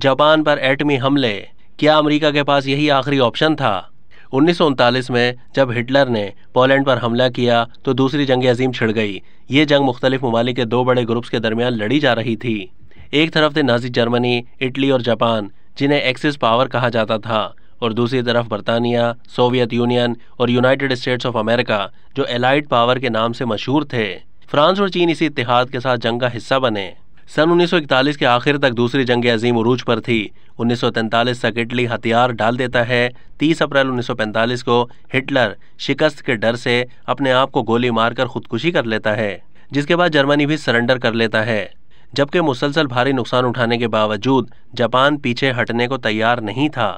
Japan पर एटमी हमले क्या अमेरिका के पास यही आखिरी ऑप्शन था उन्नीस में जब हिटलर ने पोलैंड पर हमला किया तो दूसरी जंग अजीम छिड़ गई ये जंग मुख्तलिफ ममालिक के दो बड़े ग्रुप्स के दरमियान लड़ी जा रही थी एक तरफ थे नाजी जर्मनी इटली और जापान जिन्हें एक्सिस पावर कहा जाता था और दूसरी तरफ बरतानिया सोवियत यूनियन और यूनाइटेड स्टेट्स ऑफ अमेरिका जो एलाइड पावर के नाम से मशहूर थे फ्रांस और चीन इसी इतिहाद के साथ जंग का हिस्सा बने सन 1941 के आखिर तक दूसरी जंग अजीम उरूज पर थी 1943 तक इटली हथियार डाल देता है 30 अप्रैल 1945 को हिटलर शिकस्त के डर से अपने आप को गोली मारकर खुदकुशी कर लेता है जिसके बाद जर्मनी भी सरेंडर कर लेता है जबकि मुसलसल भारी नुकसान उठाने के बावजूद जापान पीछे हटने को तैयार नहीं था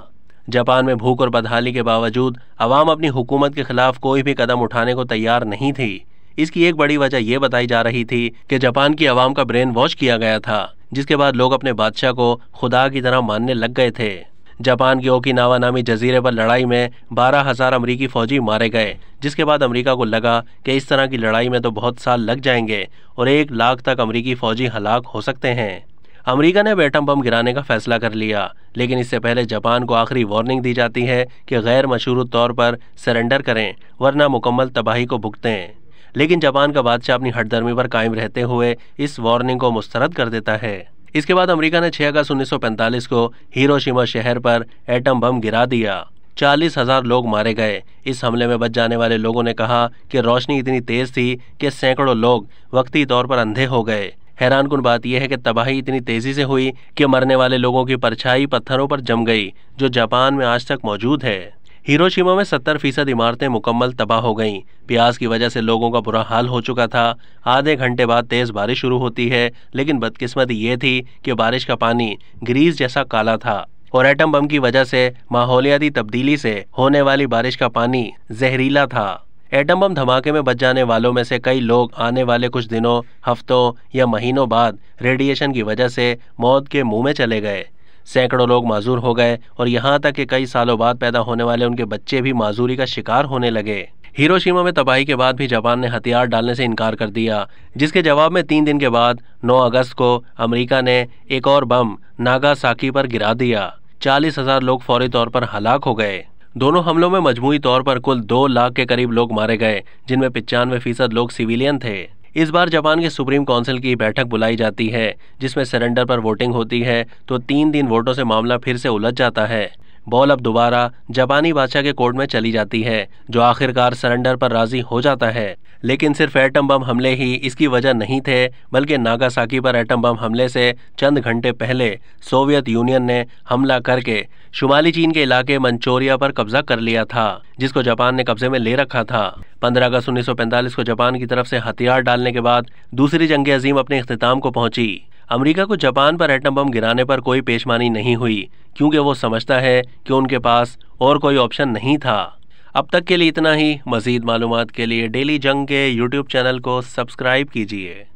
जापान में भूख और बदहाली के बावजूद अवाम अपनी हुकूमत के खिलाफ कोई भी कदम उठाने को तैयार नहीं थी इसकी एक बड़ी वजह यह बताई जा रही थी कि जापान की आवाम का ब्रेन वॉश किया गया था जिसके बाद लोग अपने बादशाह को खुदा की तरह मानने लग गए थे जापान के ओकिनावा नामी जजीरे पर लड़ाई में बारह हजार अमरीकी फौजी मारे गए जिसके बाद अमेरिका को लगा कि इस तरह की लड़ाई में तो बहुत साल लग जाएंगे और एक लाख तक अमरीकी फौजी हलाक हो सकते हैं अमेरिका ने बेटम बम गिराने का फैसला कर लिया लेकिन इससे पहले जापान को आखिरी वार्निंग दी जाती है कि गैर मशहूर तौर पर सरेंडर करें वरना मुकम्मल तबाही को भुगतें लेकिन जापान का बादशाह अपनी हटदर्मी पर कायम रहते हुए इस वार्निंग को मुस्तरद कर देता है इसके बाद अमेरिका ने 6 अगस्त 1945 को हिरोशिमा शहर पर एटम बम गिरा दिया चालीस हजार लोग मारे गए इस हमले में बच जाने वाले लोगों ने कहा कि रोशनी इतनी तेज थी कि सैकड़ों लोग वक्ती तौर पर अंधे हो गए हैरान कन बात यह है कि तबाही इतनी तेजी से हुई कि मरने वाले लोगों की परछाई पत्थरों पर जम गई जो जापान में आज तक मौजूद है हिरोशिमा में 70 फीसद इमारतें मुकम्मल तबाह हो गईं प्याज की वजह से लोगों का बुरा हाल हो चुका था आधे घंटे बाद तेज़ बारिश शुरू होती है लेकिन बदकिस्मती ये थी कि बारिश का पानी ग्रीस जैसा काला था और एटम बम की वजह से माहौलियाती तब्दीली से होने वाली बारिश का पानी जहरीला था एटम बम धमाके में बच जाने वालों में से कई लोग आने वाले कुछ दिनों हफ्तों या महीनों बाद रेडिएशन की वजह से मौत के मुंह में चले गए सैकड़ों लोग माजूर हो गए और यहाँ तक कि कई सालों बाद पैदा होने वाले उनके बच्चे भी माजूरी का शिकार होने लगे हिरोशिमा में तबाही के बाद भी जापान ने हथियार डालने से इनकार कर दिया जिसके जवाब में तीन दिन के बाद 9 अगस्त को अमेरिका ने एक और बम नागासाकी पर गिरा दिया चालीस हजार लोग फौरी तौर पर हलाक हो गए दोनों हमलों में मजमू तौर पर कुल दो लाख के करीब लोग मारे गए जिनमें पिचानवे फीसद लोग सिविलियन थे इस बार जापान के सुप्रीम काउंसिल की बैठक बुलाई जाती है जिसमें सरेंडर पर वोटिंग होती है तो तीन दिन वोटों से मामला फिर से उलझ जाता है बॉल अब दोबारा जापानी बादशाह के कोर्ट में चली जाती है जो आखिरकार सरेंडर पर राजी हो जाता है लेकिन सिर्फ एटम बम हमले ही इसकी वजह नहीं थे बल्कि नागासाकी पर एटम बम हमले से चंद घंटे पहले सोवियत यूनियन ने हमला करके शुमाली चीन के इलाके मंचोरिया पर कब्जा कर लिया था जिसको जापान ने कब्जे में ले रखा था 15 अगस्त 1945 को जापान की तरफ से हथियार डालने के बाद दूसरी जंग अजीम अपने अख्ताम को पहुंची अमेरिका को जापान पर एटम बम गिराने पर कोई पेशमानी नहीं हुई क्योंकि वो समझता है कि उनके पास और कोई ऑप्शन नहीं था अब तक के लिए इतना ही मजीद मालूम के लिए डेली जंग के यूट्यूब चैनल को सब्सक्राइब कीजिए